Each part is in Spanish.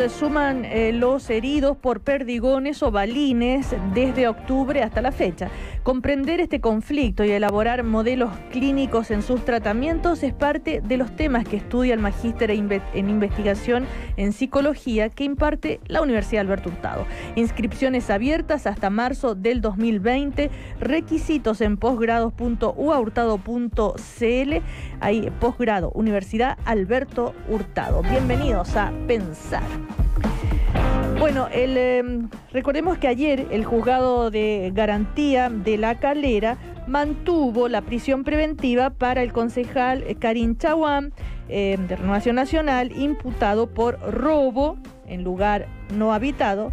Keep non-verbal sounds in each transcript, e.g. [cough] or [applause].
se suman eh, los heridos por perdigones o balines desde octubre hasta la fecha. Comprender este conflicto y elaborar modelos clínicos en sus tratamientos es parte de los temas que estudia el magíster en investigación en psicología que imparte la Universidad Alberto Hurtado. Inscripciones abiertas hasta marzo del 2020, requisitos en posgrados.uahurtado.cl, ahí posgrado Universidad Alberto Hurtado. Bienvenidos a pensar. Bueno, em, recordemos que ayer el juzgado de garantía de la calera mantuvo la prisión preventiva para el concejal Karim Chauán, em, de Renovación Nacional imputado por robo en lugar no habitado,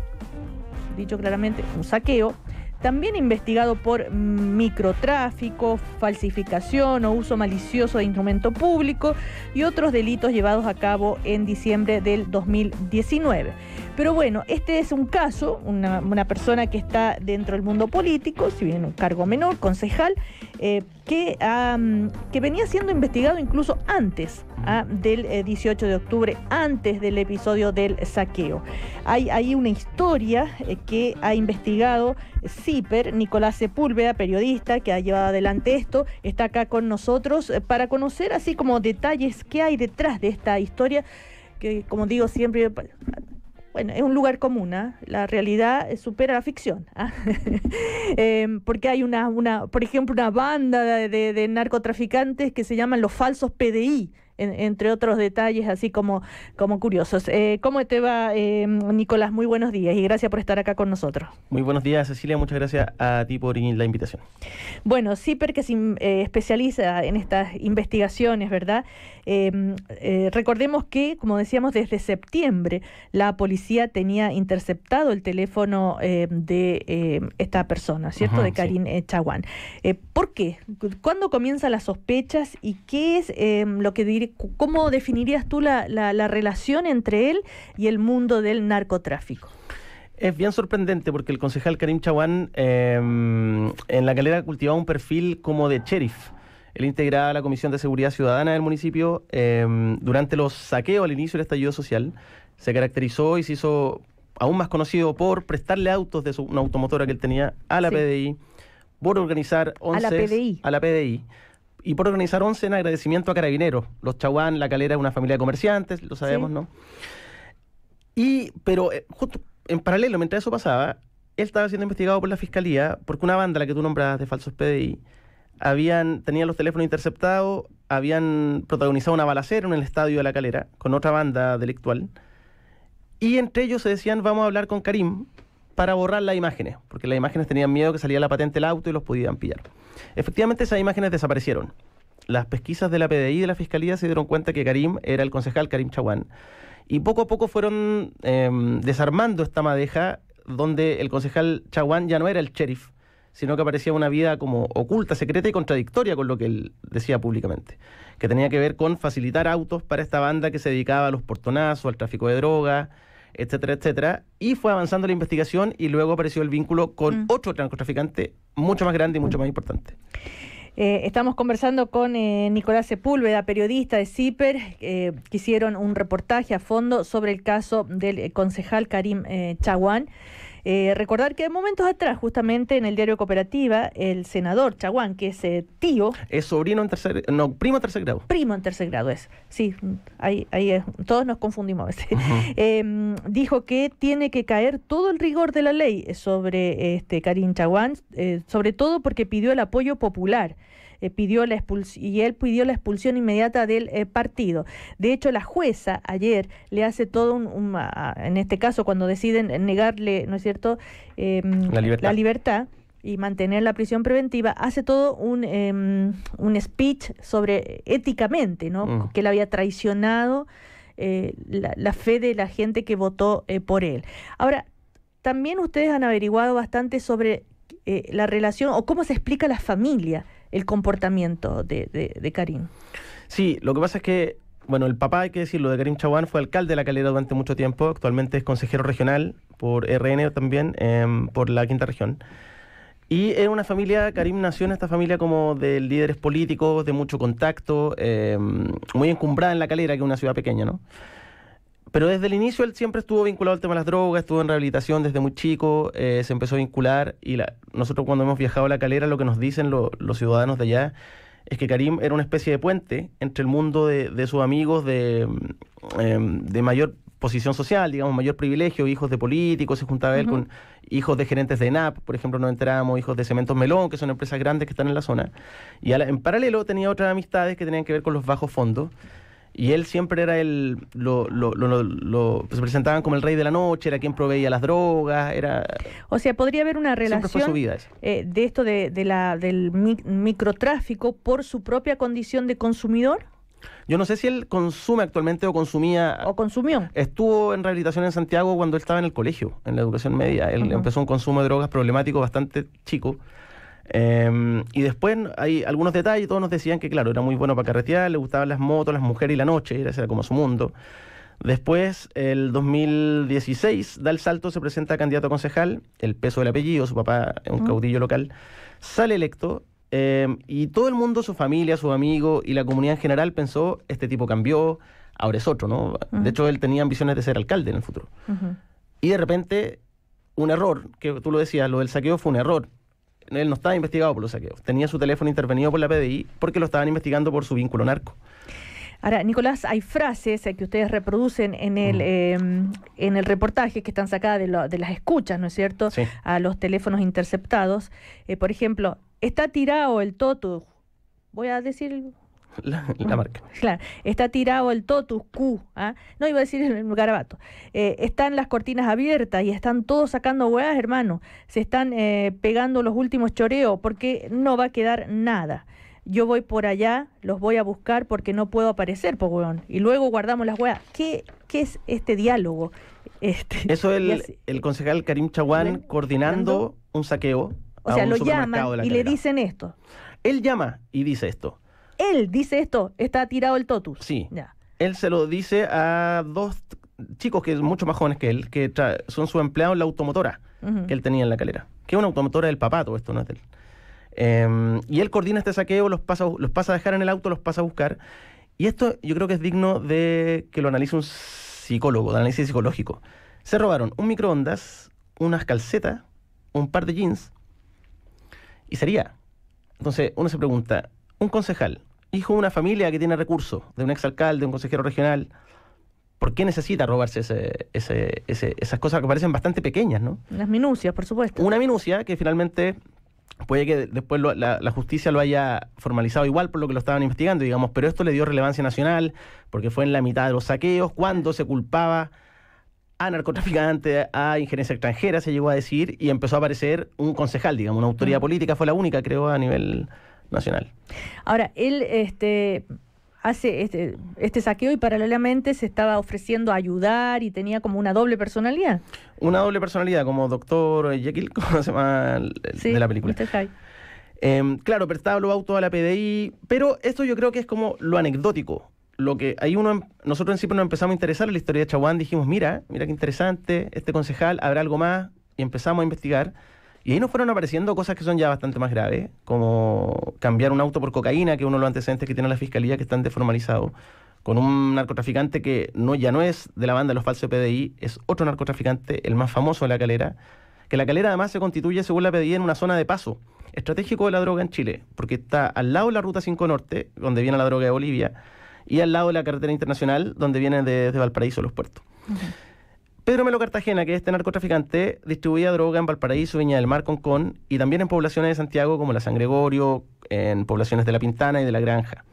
dicho claramente un saqueo, también investigado por microtráfico, falsificación o uso malicioso de instrumento público y otros delitos llevados a cabo en diciembre del 2019. Pero bueno, este es un caso, una, persona que está dentro del mundo político, si bien un cargo menor, concejal, eh, que, que venía siendo investigado incluso antes ah, del 18 eh, de octubre, antes del episodio del saqueo. Hay, ahí una historia eh, que ha investigado CIPER, Nicolás Sepúlveda, periodista que ha llevado adelante esto, está acá con nosotros eh, para conocer así como detalles que hay detrás de esta historia que como digo siempre bueno, es un lugar común, ¿ah? la realidad supera la ficción, ¿ah? [laughs] em, porque hay una, una, por ejemplo, una banda de, de, narcotraficantes que se llaman los falsos PDI, entre otros detalles así como, como curiosos. Eh, ¿Cómo te va, em, Nicolás? Muy buenos días y gracias por estar acá con nosotros. Muy buenos días, Cecilia. Muchas gracias a ti por la invitación. Bueno, CIPER que se em, eh, especializa en estas investigaciones, ¿verdad? Em, eh, recordemos que, como decíamos, desde septiembre la policía tenía interceptado el teléfono de esta persona, ¿cierto? de Karin Chaguán. ¿Por qué? ¿Cuándo comienzan las sospechas y qué es lo que diría ¿cómo definirías tú la, relación entre él y el mundo del narcotráfico? Es bien sorprendente porque el concejal Karim Chaguán em, en la calera cultivaba un perfil como de sheriff. Él integraba la Comisión de Seguridad Ciudadana del municipio. Em, durante los saqueos al inicio del estallido social, se caracterizó y se hizo aún más conocido por prestarle autos de una automotora que él tenía a la PDI, por organizar 11 la A la PDI y por organizar once en agradecimiento a carabineros. Los Chaguán, La Calera una familia de comerciantes, lo sabemos, ¿no? Y, pero eh, justo en paralelo, mientras eso pasaba, él estaba siendo investigado por la fiscalía porque una banda, la que tú nombras de falsos PDI, habían, tenían los teléfonos interceptados, habían protagonizado una balacera en el estadio de La Calera con otra banda delictual. Y entre ellos se decían, vamos a hablar con Karim, para borrar las imágenes, porque las imágenes tenían miedo que salía la patente del auto y los podían pillar. Efectivamente, esas imágenes desaparecieron. Las pesquisas de la PDI y de la Fiscalía se dieron cuenta que Karim era el concejal Karim Chaguán. Y poco a poco fueron em, desarmando esta madeja donde el concejal Chaguán ya no era el sheriff, sino que aparecía una vida como oculta, secreta y contradictoria con lo que él decía públicamente, que tenía que ver con facilitar autos para esta banda que se dedicaba a los portonazos, al tráfico de drogas, etcétera, etcétera. Y fue avanzando la investigación y luego apareció el vínculo con mm. otro narcotraficante mucho más grande y mucho más importante. Eh, estamos conversando con eh, Nicolás Sepúlveda, periodista de CIPER, eh, que hicieron un reportaje a fondo sobre el caso del concejal Karim Chaguán. Eh, recordar que momentos atrás, justamente en el diario Cooperativa, el senador Chaguán, que es eh, tío... Es sobrino en tercer... No, primo en tercer grado. Primo en tercer grado es. Sí, ahí, ahí Todos nos confundimos a veces. [laughs] Em, dijo que tiene que caer todo el rigor de la ley sobre este Karim Chaguán, eh, sobre todo porque pidió el apoyo popular. Eh, pidió la y él pidió la expulsión inmediata del eh, partido. De hecho, la jueza ayer le hace todo un, en este caso cuando deciden negarle, ¿no es cierto?, em, la libertad, y mantener la prisión preventiva, hace todo un, em, un speech sobre éticamente, ¿no? Que él había traicionado eh, la, fe de la gente que votó por él. Ahora, también ustedes han averiguado bastante sobre la relación o cómo se explica la familia el comportamiento de, Karim. Sí, lo que pasa es que, bueno, el papá, hay que decirlo, de Karim Chauán fue alcalde de La Calera durante mucho tiempo, actualmente es consejero regional por RN también, em, por la quinta región. Y era una familia, Karim nació en esta familia como de líderes políticos, de mucho contacto, em, muy encumbrada en La Calera, que es una ciudad pequeña, ¿no? pero desde el inicio él siempre estuvo vinculado al tema de las drogas, estuvo en rehabilitación desde muy chico, eh, se empezó a vincular y la, nosotros cuando hemos viajado a la calera lo que nos dicen los ciudadanos de allá es que Karim era una especie de puente entre el mundo de, sus amigos mm, em, de, mayor posición social, digamos, mayor privilegio, hijos de políticos, se juntaba él con hijos de gerentes de ENAP, por ejemplo, nos enterábamos, hijos de Cementos Melón, que son empresas grandes que están en la zona. Y en paralelo tenía otras amistades que tenían que ver con los bajos fondos. Y él siempre era el. Lo, lo, lo, se pues, presentaban como el rey de la noche, era quien proveía las drogas, era. O sea, podría haber una relación eh, de esto de, de la, del microtráfico por su propia condición de consumidor. Yo no sé si él consume actualmente o consumía. O consumió. Estuvo en rehabilitación en Santiago cuando él estaba en el colegio, en la educación media. Él empezó un consumo de drogas problemático bastante chico. Em, y después hay algunos detalles, todos nos decían que, claro, era muy bueno para carretear, le gustaban las motos, las mujeres y la noche, era, era como su mundo. Después, el 2016, da el salto, se presenta a candidato a concejal, el peso del apellido, su papá es un mm. caudillo local, sale electo em, y todo el mundo, su familia, sus amigos y la comunidad en general pensó, este tipo cambió, ahora es otro, ¿no? Mm. De hecho, él tenía ambiciones de ser alcalde en el futuro. Y de repente, un error, que tú lo decías, lo del saqueo fue un error, él no estaba investigado por los saqueos. Tenía su teléfono intervenido por la PDI porque lo estaban investigando por su vínculo narco. Ahora, Nicolás, hay frases eh, que ustedes reproducen en el, em, en el reportaje que están sacadas de, las escuchas, ¿no es cierto?, a los teléfonos interceptados. Eh, por ejemplo, está tirado el totu. Voy a decir [laughs] la, marca. Claro, está tirado el totus Q, ¿ah? no iba a decir el garabato. Eh, están las cortinas abiertas y están todos sacando huevas, hermano. Se están eh, pegando los últimos choreos porque no va a quedar nada. Yo voy por allá, los voy a buscar porque no puedo aparecer, pues, Y luego guardamos las huevas. ¿Qué, es este diálogo? Este, Eso es el concejal Karim Chaguán coordinando un saqueo. O sea, lo llaman y le dicen esto. Él llama y dice esto. Él dice esto, está tirado el totus. Sí. Él se lo dice a dos chicos que son mucho más jóvenes que él, que son su empleados en la automotora que él tenía en la calera. Que es una automotora del papá, todo esto no em, y él coordina este saqueo, los pasa, los pasa a dejar en el auto, los pasa a buscar. Y esto yo creo que es digno de que lo analice un psicólogo, de análisis psicológico. Se robaron un microondas, unas calcetas, un par de jeans y sería. Entonces uno se pregunta, un concejal hijo de una familia que tiene recursos, de un exalcalde, de un consejero regional. ¿Por qué necesita robarse ese, esas cosas que parecen bastante pequeñas, no? Las minucias, por supuesto. Una minucia que finalmente puede que después la, la, justicia lo haya formalizado igual por lo que lo estaban investigando, digamos, pero esto le dio relevancia nacional porque fue en la mitad de los saqueos cuando se culpaba a narcotraficantes, a injerencia extranjera, se llegó a decir, y empezó a aparecer un concejal, digamos, una autoridad política, fue la única, creo, a nivel nacional. Ahora, él este, hace este, este saqueo y paralelamente se estaba ofreciendo a ayudar y tenía como una doble personalidad. Una doble personalidad, como Doctor Jekyll, [laughs] como se llama de la película. Em, claro, prestaba los autos a la PDI, pero esto yo creo que es como lo anecdótico. Lo que ahí uno, em, nosotros en sí nos empezamos a interesar en la historia de Chaguán, dijimos, mira, mira qué interesante, este concejal, habrá algo más, y empezamos a investigar. Y ahí nos fueron apareciendo cosas que son ya bastante más graves, como cambiar un auto por cocaína, que uno de los antecedentes que tiene la fiscalía que están deformalizados, con un narcotraficante que no, ya no es de la banda de los falsos PDI, es otro narcotraficante, el más famoso de la calera, que la calera además se constituye, según la PDI, en una zona de paso estratégico de la droga en Chile, porque está al lado de la Ruta 5 Norte, donde viene la droga de Bolivia, y al lado de la carretera internacional, donde viene desde Valparaíso los puertos. Pedro Melo Cartagena, que es este narcotraficante, distribuía droga en Valparaíso, Viña del Mar, Concón y también en poblaciones de Santiago como la San Gregorio, en poblaciones de La Pintana y de La Granja.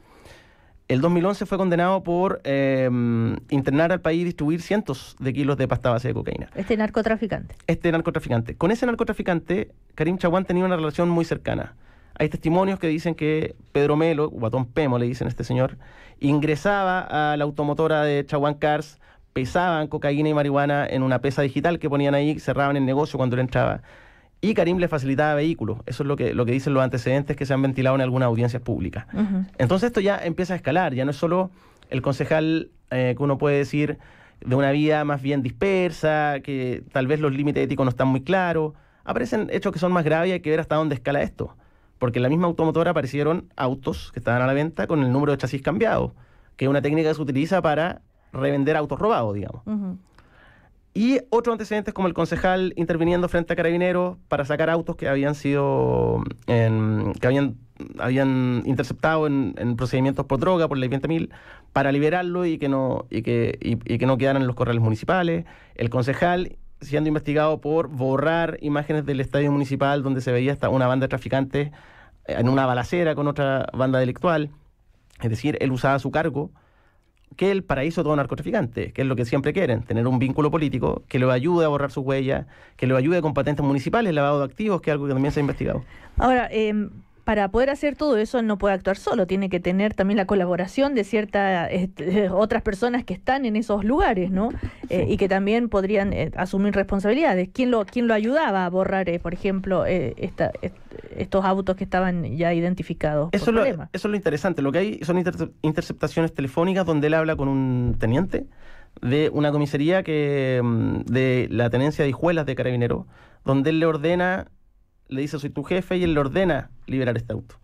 El 2011 fue condenado por em, internar al país y distribuir cientos de kilos de pasta base de cocaína. Este narcotraficante. Este narcotraficante. Con ese narcotraficante, Karim Chaguán tenía una relación muy cercana. Hay testimonios que dicen que Pedro Melo, Guatón Pemo le dicen a este señor, ingresaba a la automotora de Chaguán Cars pesaban cocaína y marihuana en una pesa digital que ponían ahí, cerraban el negocio cuando él entraba. Y Karim le facilitaba vehículos. Eso es lo que, lo que dicen los antecedentes que se han ventilado en algunas audiencias públicas. Entonces esto ya empieza a escalar. Ya no es solo el concejal eh, que uno puede decir de una vida más bien dispersa, que tal vez los límites éticos no están muy claros. Aparecen hechos que son más graves y hay que ver hasta dónde escala esto. Porque en la misma automotora aparecieron autos que estaban a la venta con el número de chasis cambiado, que es una técnica que se utiliza para revender autos robados, digamos. Y otros antecedentes como el concejal interviniendo frente a carabineros para sacar autos que habían sido, em, que habían, habían interceptado en, procedimientos por droga, por ley 20.000, para liberarlo y que, no, y, que, y, que no quedaran en los corrales municipales. El concejal siendo investigado por borrar imágenes del estadio municipal donde se veía hasta una banda de traficantes en una balacera con otra banda delictual. Es decir, él usaba su cargo que el paraíso de todo narcotraficante, que es lo que siempre quieren, tener un vínculo político que lo ayude a borrar sus huellas, que lo ayude con patentes municipales, lavado de activos, que es algo que también se ha investigado. Ahora, eh, para poder hacer todo eso no puede actuar solo, tiene que tener también la colaboración de ciertas este, otras personas que están en esos lugares, ¿no? Eh, y que también podrían eh, asumir responsabilidades. ¿Quién lo, quién lo ayudaba a borrar, eh, por ejemplo, estos autos que estaban ya identificados? Eso, lo, eso es lo interesante. Lo que hay son interceptaciones telefónicas donde él habla con un teniente de una comisaría que mm, de la tenencia de Hijuelas de Carabinero donde él le ordena le dice soy tu jefe y él le ordena liberar este auto.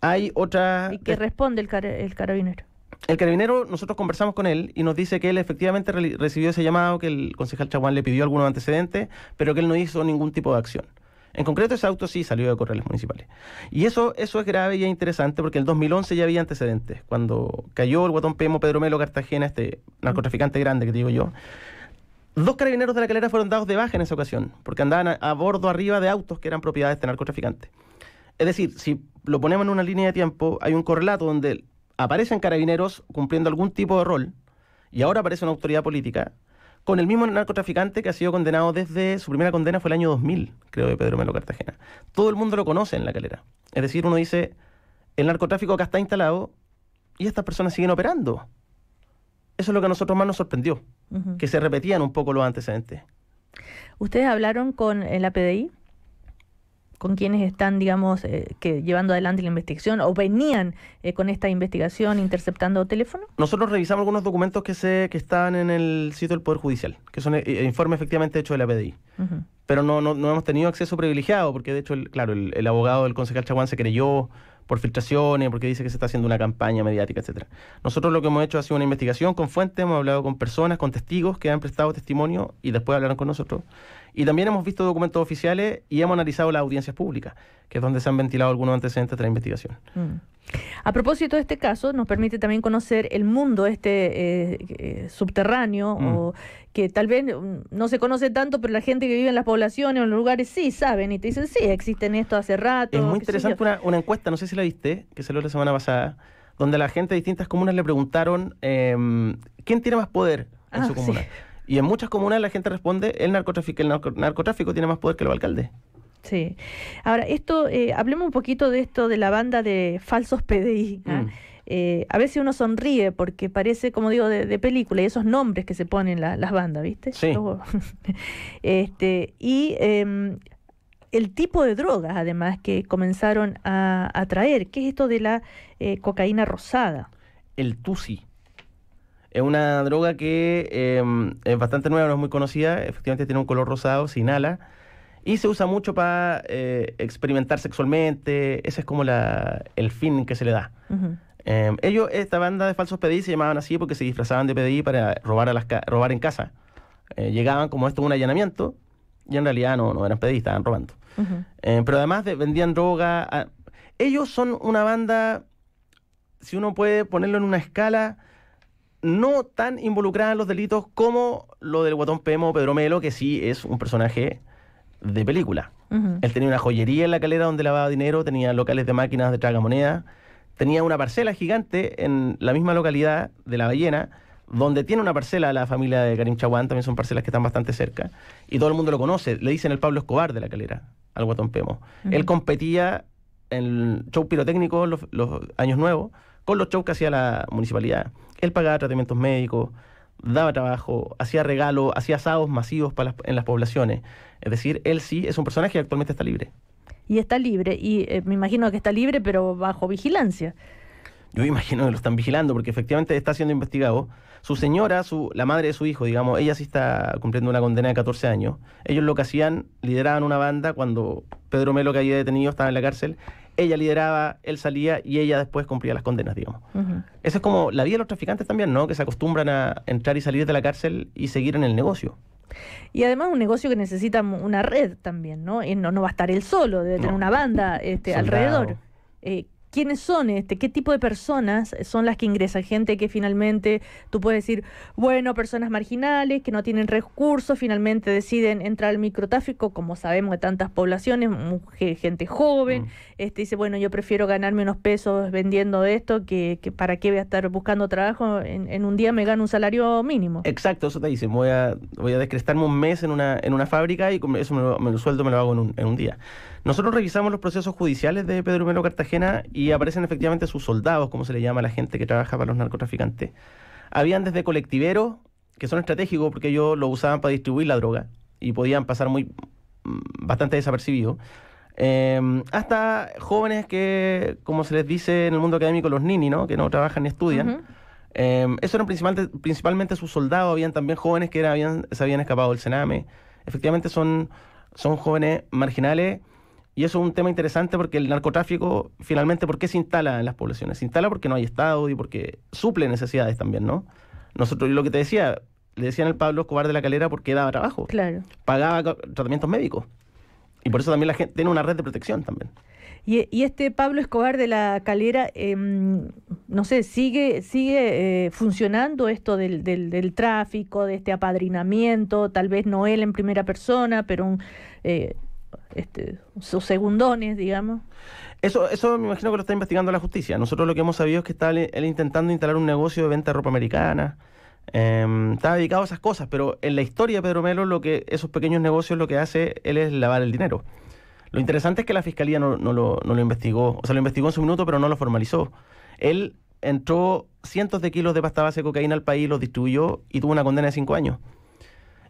Hay otra... ¿Y qué responde el, el carabinero? El carabinero, nosotros conversamos con él y nos dice que él efectivamente recibió ese llamado, que el concejal Chaguán le pidió algunos antecedentes, pero que él no hizo ningún tipo de acción. En concreto, ese auto sí salió de correles municipales. Y eso, eso es grave y es interesante porque en el 2011 ya había antecedentes. Cuando cayó el guatón Pemo Pedro Melo Cartagena, este narcotraficante grande que te digo yo, Dos carabineros de la calera fueron dados de baja en esa ocasión, porque andaban a, bordo arriba de autos que eran propiedad de este narcotraficante. Es decir, si lo ponemos en una línea de tiempo, hay un correlato donde aparecen carabineros cumpliendo algún tipo de rol, y ahora aparece una autoridad política, con el mismo narcotraficante que ha sido condenado desde su primera condena fue el año 2000, creo, de Pedro Melo Cartagena. Todo el mundo lo conoce en la calera. Es decir, uno dice, el narcotráfico acá está instalado y estas personas siguen operando eso es lo que a nosotros más nos sorprendió, que se repetían un poco los antecedentes. ¿Ustedes hablaron con eh, la PDI? ¿Con quienes están, digamos, eh, que llevando adelante la investigación o venían eh, con esta investigación interceptando teléfono? Nosotros revisamos algunos documentos que se que están en el sitio del Poder Judicial, que son informes efectivamente hechos de la Pero no, no, hemos tenido acceso privilegiado, porque de hecho, claro, el, el abogado del concejal Chaguán se creyó por filtraciones, porque dice que se está haciendo una campaña mediática, etcétera. Nosotros lo que hemos hecho ha sido una investigación con fuentes, hemos hablado con personas, con testigos que han prestado testimonio y después hablaron con nosotros. Y también hemos visto documentos oficiales y hemos analizado las audiencias públicas, que es donde se han ventilado algunos antecedentes de la investigación. Mm. A propósito de este caso, nos permite también conocer el mundo este eh, eh, subterráneo, mm. que tal vez no se conoce tanto, pero la gente que vive en las poblaciones o en los lugares sí saben y te dicen, sí, existen esto hace rato. Es muy interesante una, encuesta, no sé si la viste, que salió la semana pasada, donde la gente de distintas comunas le preguntaron, em, ¿quién tiene más poder en ah, su comuna? Y en muchas comunas la gente responde, el narcotráfico, el narcotráfico tiene más poder que el alcalde. Sí. Ahora, esto, eh, hablemos un poquito de esto de la banda de falsos PDI. a ¿ah? ver mm. eh, si a veces uno sonríe porque parece, como digo, de, película y esos nombres que se ponen las bandas, ¿viste? Sí. [laughs] este, y em, el tipo de drogas, además, que comenzaron a, a traer. ¿Qué es esto de la eh, cocaína rosada? El tusi. Es una droga que em, es bastante nueva, no es muy conocida, efectivamente tiene un color rosado, se inhala y se usa mucho para eh, experimentar sexualmente, ese es como la, el fin que se le da. Em, ellos, esta banda de falsos PDI se llamaban así porque se disfrazaban de PDI para robar, a las robar en casa. Eh, llegaban como esto un allanamiento y en realidad no, no eran PDI, estaban robando. Em, pero además de, vendían droga. Ah, ellos son una banda, si uno puede ponerlo en una escala, no tan involucrada en los delitos como lo del guatón Pemo Pedro Melo, que sí es un personaje de película. Él tenía una joyería en la calera donde lavaba dinero, tenía locales de máquinas de tragamonedas, tenía una parcela gigante en la misma localidad de La Ballena, donde tiene una parcela la familia de Karim Chaguán, también son parcelas que están bastante cerca, y todo el mundo lo conoce, le dicen el Pablo Escobar de la calera, al guatón Pemo. Él competía en el show pirotécnico los años nuevos, con los shows que hacía la municipalidad. Él pagaba tratamientos médicos, daba trabajo, hacía regalos, hacía asados masivos en las poblaciones. Es decir, él sí es un personaje que actualmente está libre. Y está libre, y eh, me imagino que está libre, pero bajo vigilancia. Yo imagino que lo están vigilando, porque efectivamente está siendo investigado. Su señora, su, la madre de su hijo, digamos, ella sí está cumpliendo una condena de 14 años. Ellos lo que hacían, lideraban una banda cuando Pedro Melo, que había detenido, estaba en la cárcel ella lideraba, él salía y ella después cumplía las condenas, digamos. Esa Eso es como la vida de los traficantes también, ¿no? Que se acostumbran a entrar y salir de la cárcel y seguir en el negocio. Y además un negocio que necesita una red también, ¿no? no, va a estar él solo, debe tener una banda este, alrededor. Eh, quiénes son este, qué tipo de personas son las que ingresan, gente que finalmente tú puedes decir, bueno, personas marginales que no tienen recursos, finalmente deciden entrar al microtráfico, como sabemos de tantas poblaciones, gente joven, mm. este dice, bueno, yo prefiero ganarme unos pesos vendiendo esto que, para qué voy a estar buscando trabajo, en, un día me gano un salario mínimo. Exacto, eso te dice voy a, voy a descrestarme un mes en una, en una fábrica y eso me lo, suelto, me lo hago en un, en un día. Nosotros revisamos los procesos judiciales de Pedro Melo Cartagena y aparecen efectivamente sus soldados, como se le llama a la gente que trabaja para los narcotraficantes. Habían desde colectiveros, que son estratégicos porque ellos lo usaban para distribuir la droga y podían pasar muy mm, bastante desapercibidos, eh, hasta jóvenes que, como se les dice en el mundo académico, los nini, ¿no? que no trabajan ni estudian. Eh, eso eran principalmente, principalmente sus soldados, habían también jóvenes que habían, se habían escapado del Sename. Efectivamente son, son jóvenes marginales y eso es un tema interesante porque el narcotráfico, finalmente, ¿por qué se instala en las poblaciones? Se instala porque no hay Estado y porque suple necesidades también, ¿no? Nosotros, lo que te decía, le decían al Pablo Escobar de la Calera porque daba trabajo. Claro. Pagaba tratamientos médicos. Y por eso también la gente tiene una red de protección también. Y, este Pablo Escobar de la Calera, em, no sé, sigue, sigue eh, funcionando esto del, tráfico, de este apadrinamiento, tal vez no él en primera persona, pero un, eh, este, sus segundones, digamos. Eso, eso me imagino que lo está investigando la justicia. Nosotros lo que hemos sabido es que está él intentando instalar un negocio de venta de ropa americana. Em, está dedicado a esas cosas, pero en la historia de Pedro Melo, lo que, esos pequeños negocios lo que hace él es lavar el dinero. Lo interesante es que la fiscalía no, lo, investigó, o sea, lo investigó en su minuto, pero no lo formalizó. Él entró cientos de kilos de pasta base de cocaína al país, lo distribuyó y tuvo una condena de cinco años.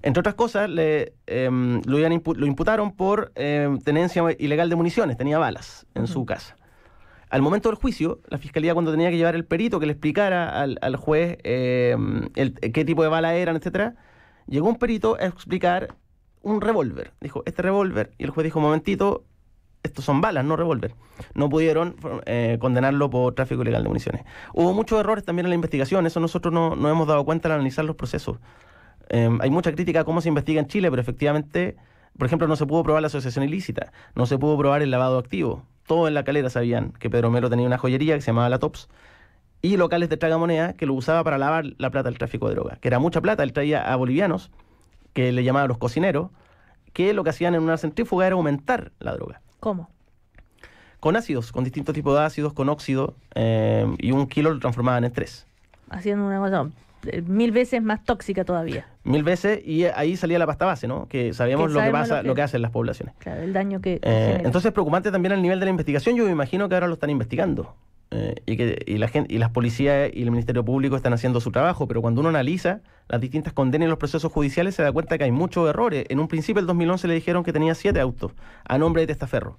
Entre otras cosas, le, em, lo, imputaron por em, tenencia ilegal de municiones, tenía balas en su casa. Al momento del juicio, la fiscalía cuando tenía que llevar el perito que le explicara al, juez em, qué tipo de bala eran, etcétera, llegó un perito a explicar un revólver. Dijo, este revólver, y el juez dijo, momentito, estos son balas, no revólver. No pudieron eh, condenarlo por tráfico ilegal de municiones. Hubo muchos errores también en la investigación, eso nosotros no, no hemos dado cuenta al analizar los procesos. Em, hay mucha crítica a cómo se investiga en Chile, pero efectivamente, por ejemplo, no se pudo probar la asociación ilícita, no se pudo probar el lavado activo. Todo en la calera sabían que Pedro Melo tenía una joyería que se llamaba La Tops y locales de tragamoneda que lo usaba para lavar la plata del tráfico de droga, que era mucha plata. Él traía a bolivianos, que le llamaban los cocineros, que lo que hacían en una centrífuga era aumentar la droga. ¿Cómo? Con ácidos, con distintos tipos de ácidos, con óxido, em, y un kilo lo transformaban en tres. Haciendo una cosa eh, mil veces más tóxica todavía. Mil veces y ahí salía la pasta base, ¿no? Que sabíamos, lo, que pasa, lo que hacen las poblaciones. Claro, el daño que... Eh, entonces preocupante también el nivel de la investigación. Yo me imagino que ahora lo están investigando. Eh, y que y la gente, y las policías y el Ministerio Público están haciendo su trabajo, pero cuando uno analiza las distintas condenas y los procesos judiciales se da cuenta que hay muchos errores. En un principio, el 2011 le dijeron que tenía siete autos a nombre de Testaferro,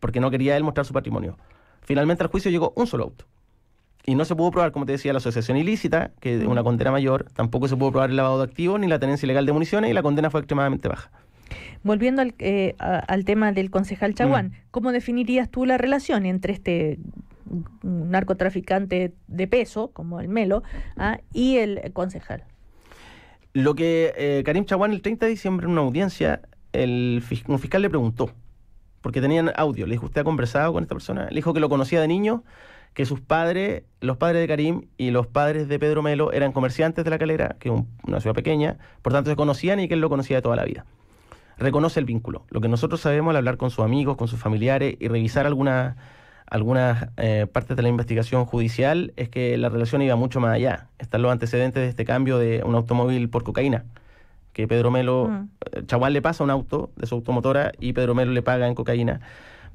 porque no quería él mostrar su patrimonio. Finalmente al juicio llegó un solo auto y no se pudo probar, como te decía, la asociación ilícita, que es una mm. condena mayor, tampoco se pudo probar el lavado de activos ni la tenencia ilegal de municiones y la condena fue extremadamente baja. Volviendo al, eh, al tema del concejal mm. Chaguán, ¿cómo definirías tú la relación entre este narcotraficante de peso, como el Melo, ah, y el concejal? Lo que eh, Karim Chaguán el 30 de diciembre en una audiencia, el un fiscal le preguntó, porque tenían audio, le dijo, ¿usted ha conversado con esta persona? Le dijo que lo conocía de niño que sus padres, los padres de Karim y los padres de Pedro Melo eran comerciantes de La Calera, que es una ciudad pequeña, por tanto se conocían y que él lo conocía de toda la vida. Reconoce el vínculo. Lo que nosotros sabemos al hablar con sus amigos, con sus familiares y revisar algunas algunas eh, partes de la investigación judicial es que la relación iba mucho más allá. Están los antecedentes de este cambio de un automóvil por cocaína, que Pedro Melo, mm. eh, chaval le pasa un auto de su automotora y Pedro Melo le paga en cocaína.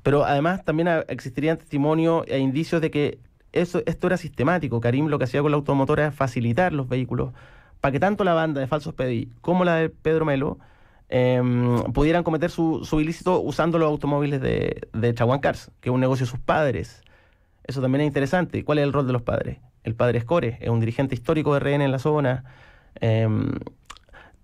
Pero además también existirían testimonio e indicios de que eso, esto era sistemático. Karim lo que hacía con la automotora era facilitar los vehículos para que tanto la banda de Falsos Pedí como la de Pedro Melo em, pudieran cometer su, ilícito usando los automóviles de, de Cars, que es un negocio de sus padres. Eso también es interesante. ¿Cuál es el rol de los padres? El padre Core, es un dirigente histórico de RN en la zona. Em,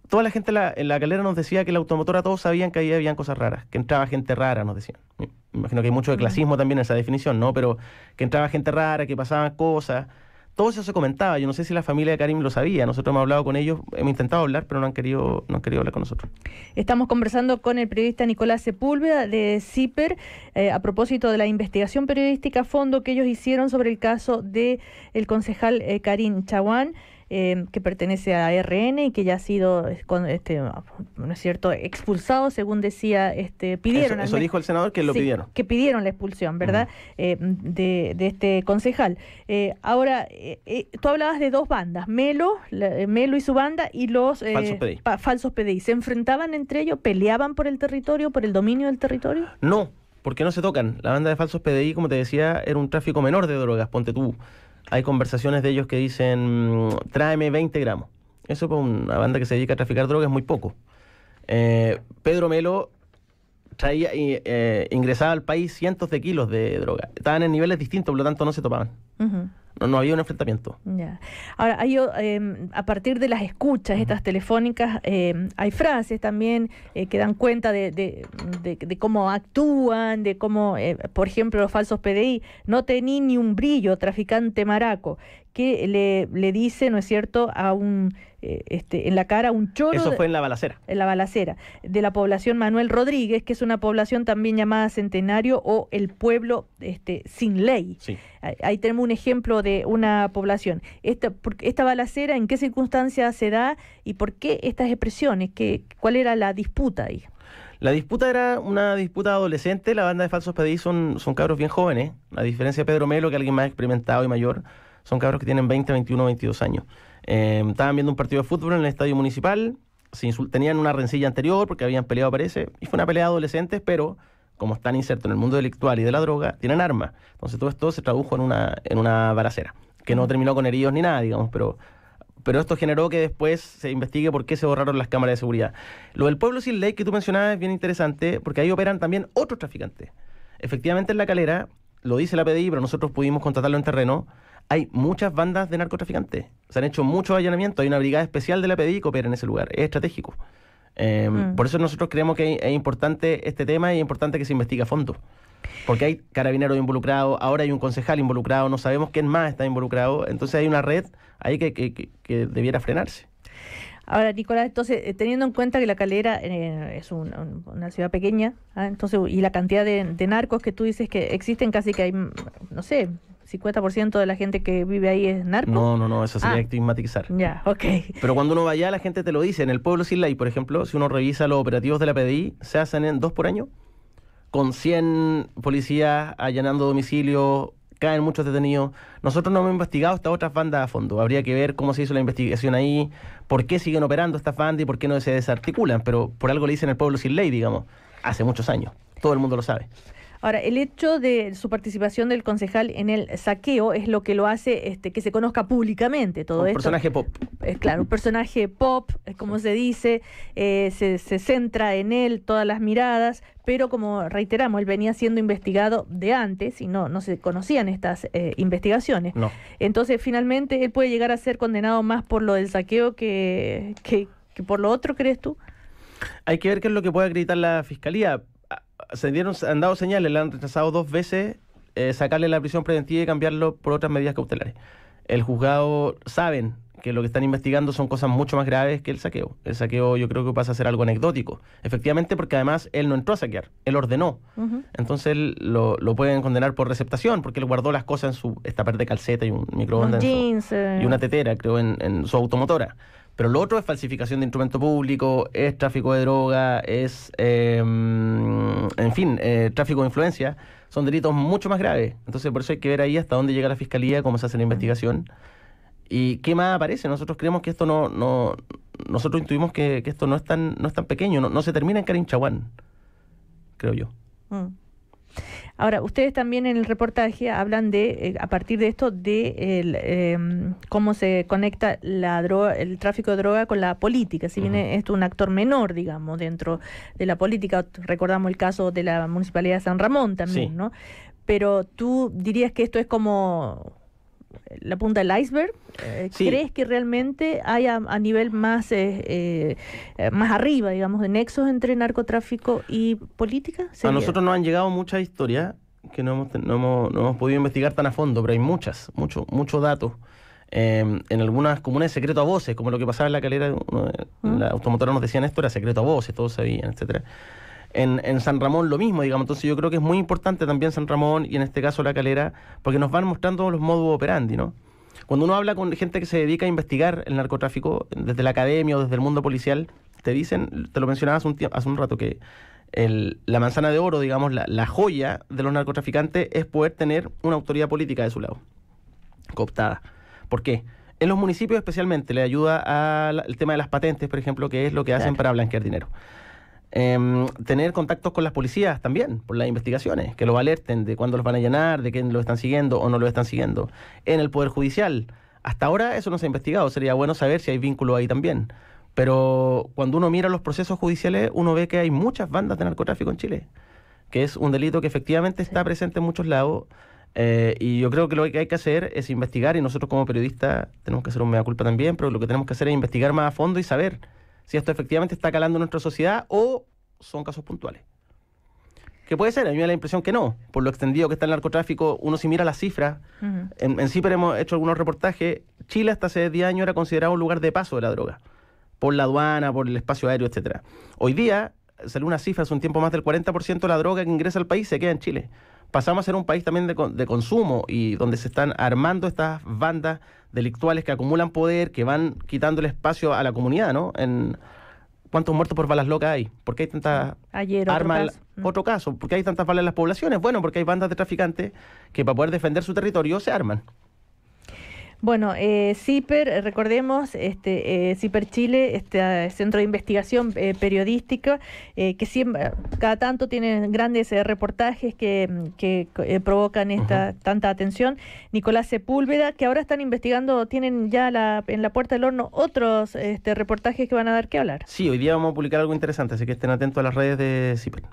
toda la gente en la, calera nos decía que la automotora todos sabían que ahí habían cosas raras, que entraba gente rara, nos decían. Me imagino que hay mucho de clasismo también en esa definición, ¿no? Pero que entraba gente rara, que pasaban cosas. Todo eso se comentaba. Yo no sé si la familia de Karim lo sabía. Nosotros hemos hablado con ellos, hemos intentado hablar, pero no han querido, no han querido hablar con nosotros. Estamos conversando con el periodista Nicolás Sepúlveda de CIPER eh, a propósito de la investigación periodística a fondo que ellos hicieron sobre el caso del el concejal eh, Karim Chaguán. Em, que pertenece a RN y que ya ha sido, este, ¿no es cierto?, expulsado, según decía, este, pidieron. Eso, dijo el senador que lo pidieron. Que pidieron la expulsión, ¿verdad?, em, de, este concejal. Eh, ahora, eh, eh, tú hablabas de dos bandas, Melo, Melo y su banda y los falsos PDI. falsos PDI. ¿Se enfrentaban entre ellos? ¿Peleaban por el territorio, por el dominio del territorio? No porque no se tocan. La banda de falsos PDI, como te decía, era un tráfico menor de drogas, ponte tú hay conversaciones de ellos que dicen, mm, tráeme 20 gramos. Eso para una banda que se dedica a traficar drogas es muy poco. Eh, Pedro Melo traía eh, ingresaba al país cientos de kilos de droga. Estaban en niveles distintos, por lo tanto no se topaban no, no había un enfrentamiento. Ahora, em, a partir de las escuchas, estas telefónicas, em, hay frases también eh, que dan cuenta de, cómo actúan, de cómo, eh, por ejemplo, los falsos PDI, no tení ni un brillo, traficante maraco, que le, le dice, ¿no es cierto?, a un eh, este, en la cara un choro. Eso fue en la balacera. En la balacera, de la población Manuel Rodríguez, que es una población también llamada Centenario o el pueblo este, sin ley. Ahí tenemos un ejemplo de una población. Esta, esta balacera, ¿en qué circunstancias se da y por qué estas expresiones? ¿Qué, ¿Cuál era la disputa ahí? La disputa era una disputa adolescente. La banda de Falsos pedís son, son cabros bien jóvenes. A diferencia de Pedro Melo, que es alguien más experimentado y mayor. Son cabros que tienen 20, 21, 22 años. Eh, estaban viendo un partido de fútbol en el estadio municipal. tenían una rencilla anterior porque habían peleado, parece. Y fue una pelea de adolescentes, pero como están insertos en el mundo delictual y de la droga, tienen armas. Entonces todo esto se tradujo en una, en una balacera, que no mm. terminó con heridos ni nada, digamos, pero, pero esto generó que después se investigue por qué se borraron las cámaras de seguridad. Lo del pueblo sin ley que tú mencionabas es bien interesante, porque ahí operan también otros traficantes. Efectivamente en la calera, lo dice la PDI, pero nosotros pudimos contratarlo en terreno, hay muchas bandas de narcotraficantes. Se han hecho muchos allanamientos. Hay una brigada especial de la PDI que opera en ese lugar. Es estratégico. Em, mm. Por eso nosotros creemos que es importante este tema y es importante que se investigue a fondo. Porque hay carabineros involucrados, ahora hay un concejal involucrado, no sabemos quién más está involucrado. Entonces hay una red ahí que, debiera frenarse. Ahora, Nicolás, entonces, eh, teniendo en cuenta que La Calera eh, es una ciudad pequeña, ¿ah? entonces y la cantidad de, de, narcos que tú dices que existen, casi que hay, mm, no sé, 50% de la gente que vive ahí es narco. No, no, no, eso sería ah. estigmatizar. Ya, ok. Pero cuando uno va allá, la gente te lo dice. En el pueblo sin ley por ejemplo, si uno revisa los operativos de la PDI, se hacen en dos por año, con 100 policías allanando domicilios, caen muchos detenidos. Nosotros no hemos investigado estas otras bandas a fondo. Habría que ver cómo se hizo la investigación ahí, por qué siguen operando estas bandas y por qué no se desarticulan. Pero por algo le dicen el pueblo sin ley, digamos, hace muchos años. Todo el mundo lo sabe. Ahora, el hecho de su participación del concejal en el saqueo es lo que lo hace este, que se conozca públicamente todo esto. Eh, un personaje pop. Es, claro, un personaje pop, como se dice, eh, se, centra en él todas las miradas, pero como reiteramos, él venía siendo investigado de antes y no, no se conocían estas eh, investigaciones. Entonces, finalmente, él puede llegar a ser condenado más por lo del saqueo que, que por lo otro, ¿crees tú? Hay que ver qué es lo que puede acreditar la fiscalía se han dado señales, le han rechazado dos veces eh, sacarle la prisión preventiva y cambiarlo por otras medidas cautelares. El juzgado saben que lo que están investigando son cosas mucho más graves que el saqueo. El saqueo yo creo que pasa a ser algo anecdótico. Efectivamente, porque además él no entró a saquear, él ordenó. Entonces lo, pueden condenar por receptación, porque él guardó las cosas en su parte de calceta y un microondas. Eh. y una tetera, creo, en, en su automotora. Pero lo otro es falsificación de instrumento público, es tráfico de droga, es, em, en fin, eh, tráfico de influencia. Son delitos mucho más graves. Entonces, por eso hay que ver ahí hasta dónde llega la fiscalía, cómo se hace la mm. investigación. ¿Y qué más aparece? Nosotros creemos que esto no. no nosotros intuimos que, esto no es tan, no es tan pequeño, no, se termina en Karim Chaguán, creo yo. Mm. Ahora, ustedes también en el reportaje hablan de, eh, a partir de esto, de em, cómo se conecta la droga, el tráfico de droga con la política. Si esto bien es un actor menor, digamos, dentro de la política, recordamos el caso de la Municipalidad de San Ramón también, ¿no? Pero tú dirías que esto es como la punta del iceberg. Eh, ¿Crees que realmente hay a, nivel más, eh, eh, más arriba, digamos, de nexos entre narcotráfico y política? A nosotros nos han llegado muchas historias que no hemos, no no hemos, podido investigar tan a fondo, pero hay muchas, muchos mucho datos. Em, en algunas comunas secreto a voces, como lo que pasaba en la calera, ¿Ah? la automotora nos decían esto era secreto a voces, todos sabían, etcétera en, San Ramón lo mismo, digamos. Entonces yo creo que es muy importante también San Ramón y en este caso La Calera, porque nos van mostrando los modus operandi, ¿no? Cuando uno habla con gente que se dedica a investigar el narcotráfico, desde la academia o desde el mundo policial, te dicen, te lo mencionaba hace un, tiempo, un rato, que la manzana de oro, digamos, la, joya de los narcotraficantes es poder tener una autoridad política de su lado, cooptada. ¿Por qué? En los municipios especialmente le ayuda al tema de las patentes, por ejemplo, que es lo que hacen para blanquear dinero. Em, tener contactos con las policías también, por las investigaciones, que los alerten de cuándo los van a llenar, de quién lo están siguiendo o no lo están siguiendo. En el Poder Judicial, hasta ahora eso no se ha investigado, sería bueno saber si hay vínculo ahí también. Pero cuando uno mira los procesos judiciales, uno ve que hay muchas bandas de narcotráfico en Chile, que es un delito que efectivamente está presente en muchos lados. Eh, y yo creo que lo que hay que hacer es investigar, y nosotros como periodistas tenemos que hacer un mea culpa también, pero lo que tenemos que hacer es investigar más a fondo y saber si esto efectivamente está calando en nuestra sociedad o son casos puntuales. ¿Qué puede ser, a mí me da la impresión que no, por lo extendido que está el narcotráfico, uno si mira las cifras, en, en CIPER hemos hecho algunos reportajes, Chile hasta hace 10 años era considerado un lugar de paso de la droga, por la aduana, por el espacio aéreo, etc. Hoy día salió una cifra hace un tiempo más del 40% de la droga que ingresa al país se queda en Chile pasamos a ser un país también de, de, consumo y donde se están armando estas bandas delictuales que acumulan poder, que van quitando el espacio a la comunidad, ¿no? En, ¿Cuántos muertos por balas locas hay? ¿Por qué hay tantas mm, Ayer, armas? Mm. otro caso. ¿Por qué hay tantas balas en las poblaciones? Bueno, porque hay bandas de traficantes que para poder defender su territorio se arman. Bueno, eh, CIPER, eh, recordemos, este, eh, CIPER Chile, este ah, centro de investigación eh, periodística, que siempre, cada tanto tienen grandes reportajes que, mm, provocan esta tanta atención. Nicolás Sepúlveda, que ahora están investigando, tienen ya en la puerta del horno otros este, reportajes que van a dar que hablar. Sí, hoy día vamos a publicar algo interesante, así que estén atentos a las redes de CIPER.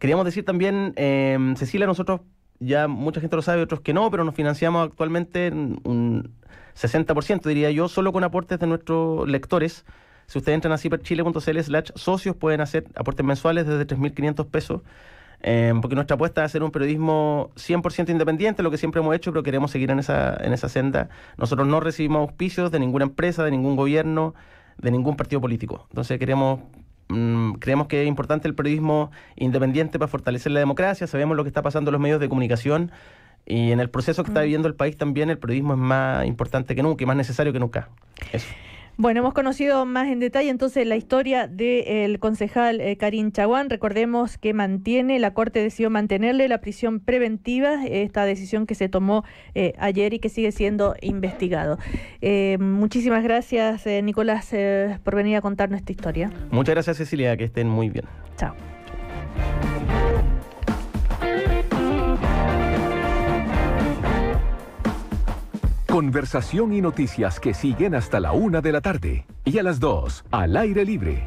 Queríamos decir también, em, Cecilia, nosotros ya mucha gente lo sabe, otros que no, pero nos financiamos actualmente un 60%, diría yo, solo con aportes de nuestros lectores. Si ustedes entran a ciperchile.cl slash socios, pueden hacer aportes mensuales desde 3.500 pesos, eh, porque nuestra apuesta es hacer un periodismo 100% independiente, lo que siempre hemos hecho, pero queremos seguir en esa, en esa senda. Nosotros no recibimos auspicios de ninguna empresa, de ningún gobierno, de ningún partido político. Entonces queremos Mm, creemos que es importante el periodismo independiente para fortalecer la democracia, sabemos lo que está pasando en los medios de comunicación y en el proceso que está mm. viviendo el país también el periodismo es más importante que nunca y más necesario que nunca. Eso. Bueno, hemos conocido más en detalle entonces la historia del concejal eh, Karim Chaguán. Recordemos que mantiene, la Corte decidió mantenerle la prisión preventiva, esta decisión que se tomó eh, ayer y que sigue siendo investigado. Eh, muchísimas gracias, Nicolás, por venir a contarnos esta historia. Muchas gracias, Cecilia, que estén muy bien. Chao. Conversación y noticias que siguen hasta la una de la tarde y a las dos, al aire libre.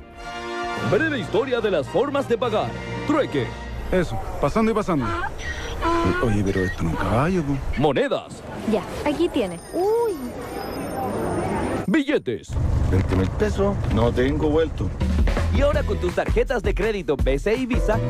Breve historia de las formas de pagar. Trueque. Eso, pasando y pasando. Oye, pero esto no hay, ¿no? Monedas. Ya, aquí tiene. Uy. Billetes. 20 mil pesos. No tengo vuelto. Y ahora con tus tarjetas de crédito PC y Visa.